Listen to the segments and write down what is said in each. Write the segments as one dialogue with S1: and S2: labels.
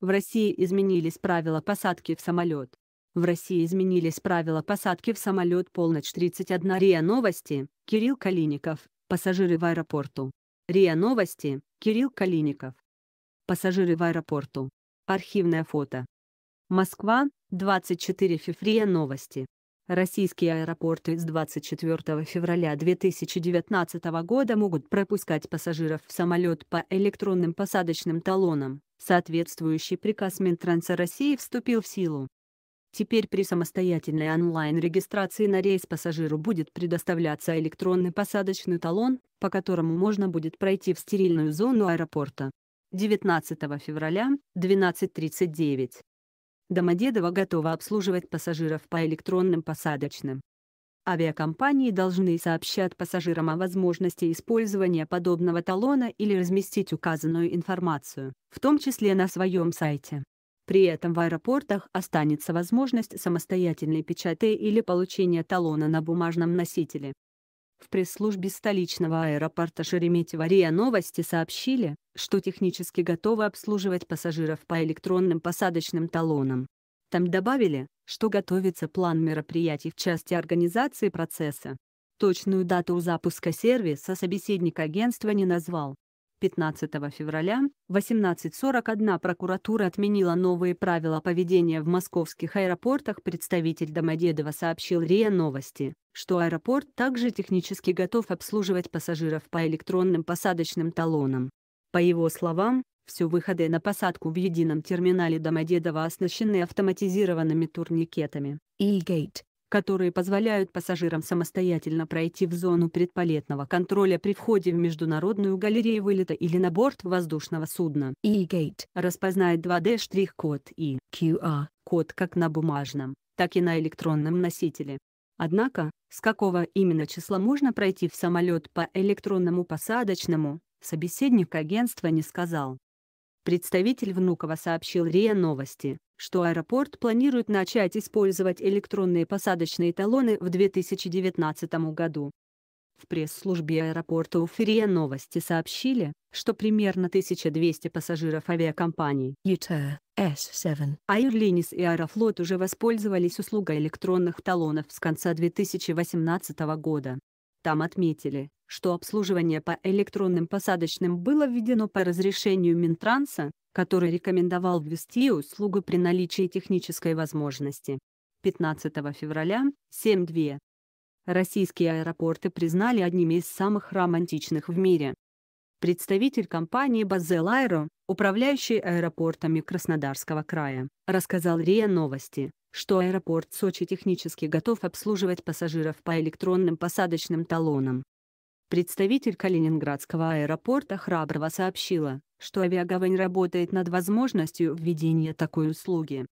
S1: В России изменились правила посадки в самолет. В России изменились правила посадки в самолет полночь 31 РИА Новости, Кирилл Калиников, пассажиры в аэропорту. РИА Новости, Кирилл Калиников. Пассажиры в аэропорту. Архивное фото. Москва, 24 февраля новости. Российские аэропорты с 24 февраля 2019 года могут пропускать пассажиров в самолет по электронным посадочным талонам. Соответствующий приказ Минтранса России вступил в силу. Теперь при самостоятельной онлайн-регистрации на рейс пассажиру будет предоставляться электронный посадочный талон, по которому можно будет пройти в стерильную зону аэропорта. 19 февраля, 12.39. Домодедово готова обслуживать пассажиров по электронным посадочным. Авиакомпании должны сообщать пассажирам о возможности использования подобного талона или разместить указанную информацию, в том числе на своем сайте. При этом в аэропортах останется возможность самостоятельной печати или получения талона на бумажном носителе. В пресс-службе столичного аэропорта Шереметьево РИА Новости сообщили, что технически готовы обслуживать пассажиров по электронным посадочным талонам. Там добавили, что готовится план мероприятий в части организации процесса. Точную дату запуска сервиса собеседник агентства не назвал. 15 февраля 18.41 прокуратура отменила новые правила поведения в московских аэропортах. Представитель Домодедова сообщил РИА Новости, что аэропорт также технически готов обслуживать пассажиров по электронным посадочным талонам. По его словам, все выходы на посадку в едином терминале Домодедово оснащены автоматизированными турникетами «E-Gate», которые позволяют пассажирам самостоятельно пройти в зону предполетного контроля при входе в Международную галерею вылета или на борт воздушного судна. E-Gate распознает 2D-штрих-код и QR-код как на бумажном, так и на электронном носителе. Однако, с какого именно числа можно пройти в самолет по электронному посадочному, собеседник агентства не сказал. Представитель Внукова сообщил РИА Новости, что аэропорт планирует начать использовать электронные посадочные талоны в 2019 году. В пресс-службе аэропорта Уфирия новости сообщили, что примерно 1200 пассажиров авиакомпаний UTA, S7, а Airlines и Аэрофлот уже воспользовались услугой электронных талонов с конца 2018 года. Там отметили, что обслуживание по электронным посадочным было введено по разрешению Минтранса, который рекомендовал ввести услугу при наличии технической возможности. 15 февраля, 7.2. Российские аэропорты признали одними из самых романтичных в мире. Представитель компании «Базел Аэро», управляющий аэропортами Краснодарского края, рассказал РИА Новости, что аэропорт Сочи технически готов обслуживать пассажиров по электронным посадочным талонам, Представитель Калининградского аэропорта храброво сообщила, что авиагавань работает над возможностью введения такой услуги.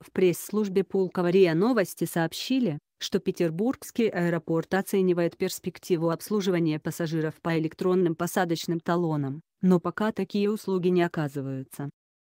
S1: В пресс-службе Пулкова РИА Новости сообщили, что Петербургский аэропорт оценивает перспективу обслуживания пассажиров по электронным посадочным талонам, но пока такие услуги не оказываются.